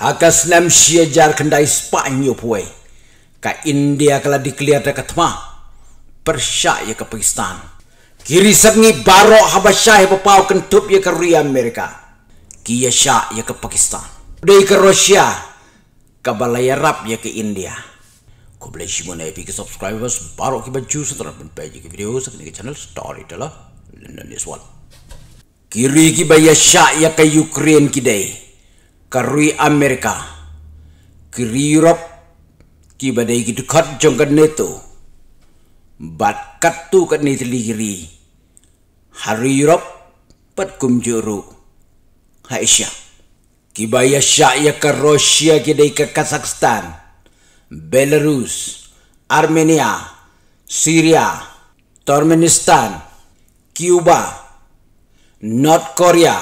Hakas nam sia jar kendai Spain yo puai. Ka India kala dikelihat ke tema. Persya ye ke Pakistan. Kiri sengi baro habasya he papau kentup ye ke Ria Amerika. Kia sya ye ke Pakistan. Dei ke Rusia. Ka balaya rap ye ke India. Ko boleh simo na epic subscribers baro ke baju setara pun page ke video sekni ke channel story dalah. Lendan is one. Kiri ki baya sya ye ke Ukraine ki dei karui Amerika, ki Europe, ki badai ki dekat jangkat neto, bat katu kat ni teligiri, hari Europe, pat kum juru, Haisha, ki baya syak ya ke Rusia ki dekat ke Kazakhstan, Belarus, Armenia, Syria, Turkmenistan, Cuba, North Korea,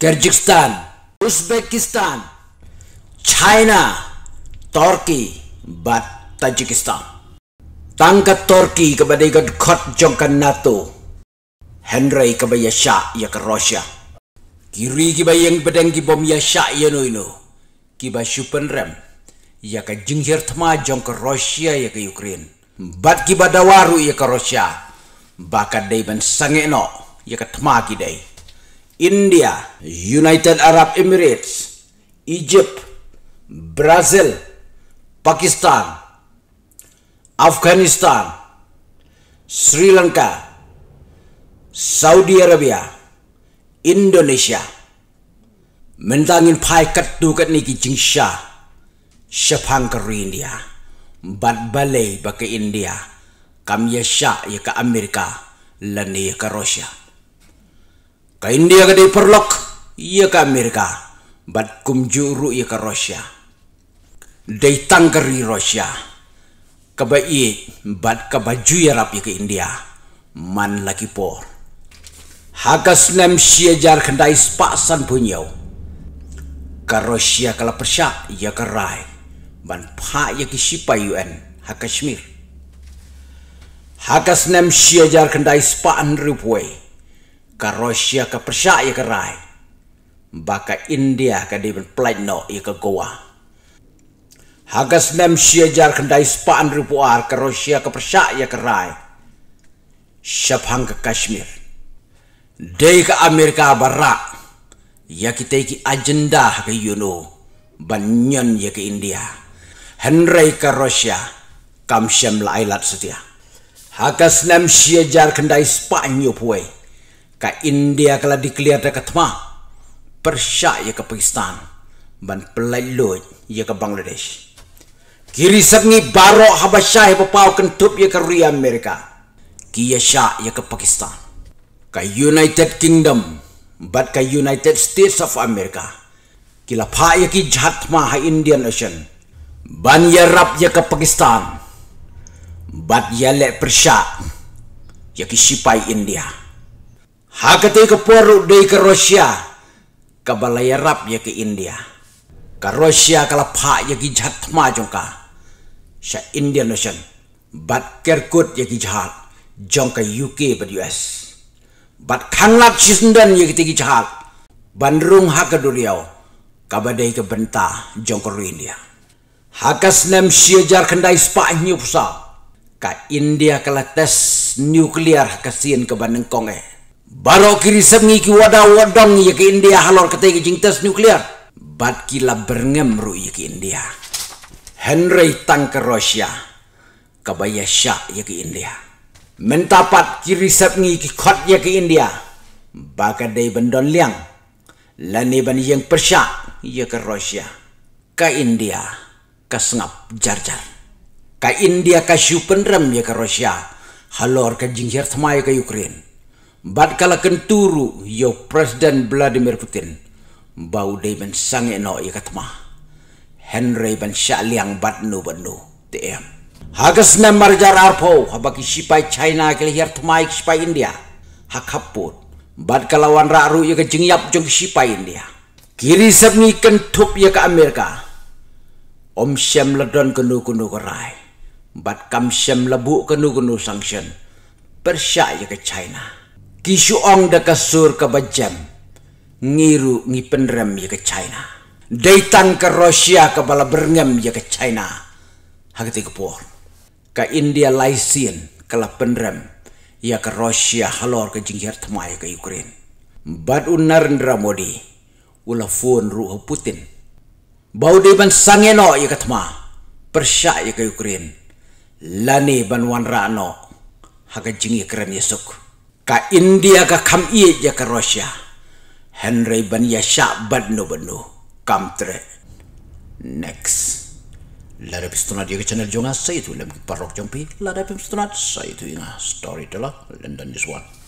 Kyrgyzstan, Kyrgyzstan, Uzbekistan, China, Turki, dan Tajikistan. Tangkat Turki kepada ikut kot jangkan NATO. Henry kebaya syak ya ke Rusia. Kiri kebaya yang bedeng kebom ya syak ya no ino. Kiba syupan rem. Ya ke jengkir tema jangka Rusia ya ke Ukraine. Bat kibada waru ya ke Rusia. Bakat day ban sangik no. Ya ke tema kidei. day. India, United Arab Emirates, Egypt, Brazil, Pakistan, Afghanistan, Sri Lanka, Saudi Arabia, Indonesia. Mentangin pai kat tu kat ni ki jingsha. Sepang ke India. Bat balai ba ke India. Kam ya syak ya ke Amerika. Lani ya ke Rusia ka india ka day parlok ya ka amerika bat kum juru ya ka rusia day tangkari rusia ka ba i bat ka ba juyarap ya ka india man laki po hakas nem sia jar kendai spasan punyau ka rusia kala persia ya ka rai ban pha ya ki sipa un ha kashmir hakas nem sia jar kendai spa andru puai ka Rusia ka Persia ya ka Rai. Baka India ka di ben plat no ya ka Goa. Hagas nem sia jar ka dai span ar ka Rusia ka Persia ya ka Rai. Shapang ka Kashmir. Dei ka Amerika barra. Ya kita ki agenda ka Yuno banyan ya ke India. Henry ka Rusia kam syam la ilat setia. Hakas nem sia jar kendai Spanyol puai ka India kala dikelihat ke temah persyak ya ke Pakistan ban pelalut ya ke Bangladesh kiri sengi baro habasyah ya pepau kentup ya ke Ria Amerika kia syak ya ke Pakistan ka United Kingdom bat ka United States of America kila pha ya ki jhatma ha Indian Ocean ban ya rap ya ke Pakistan bat ya lek persyak ya ke sipai India Hakati ke poru dei ke Rusia. Ke balai Arab ya ke India. Ke Rusia kalau pak ya ke jatma jongka. Sya Indian Nation. Bat kerkut ya ke jahat. Jongka UK bat US. Bat kanglak sisendan ya ke tinggi jahat. Bandrung haka duriau. Kabadai ke benta jongkor India. Hakas nem siajar kendai sepak nyu pusat. Ka India kalau tes nuklear kasihan ke bandeng kongeh. Baru kiri sengi ki wadah wadong ya ke India halor ketai ke jingtas nuklear. Bat ki labernem ru ya ke India. Henry tang ke Rusia. Kabaya syak ya ke India. Mentapat kiri sengi ki kot ya ke India. Baka day bendon liang. Lani ban yang persyak ya ke Rusia. Ke India. Ke sengap jar-jar. Ke India ke syupenrem ya ke Rusia. Halor ke jingjir semai ke Ukraine bat kala kenturu yo presiden Vladimir Putin bau dei ben sange no ye katma Henry ben Shaliang bat nu ben nu tm hagas na marjar arpo habaki sipai China ke hier tmai sipai India hakaput bat kala wan ra ru ye kejing yap jong sipai India kiri sabni kentup ye ka Amerika om sem ledon kenu kenu kerai bat kam sem lebu kenu kenu sanction persia ye ke China kisuong da kasur ka bajam ngiru ngi penrem ya ke china Daitang ke Rusia ke bala berngem ya ke China. Hakati ke Puan. Ke India Laisin ke la penrem. Ya ke Rusia halor ke jingkir temai ke Ukraine. Bad unar Modi. Ula fuan ruha Putin. Bau di ban sangeno ya ke temah. Persyak ya ke Ukraine. Lani ban wanra no. Haka jingkir keren Yesus. Ya ka India ka kam iye ja ka Russia. Henry ban ya sha bad no bad no kam tre. Next. Lada pistunat ya ke channel jonga saya tu lem parok jompi. Lada pistunat saya tu inga storyteller lah. London is one.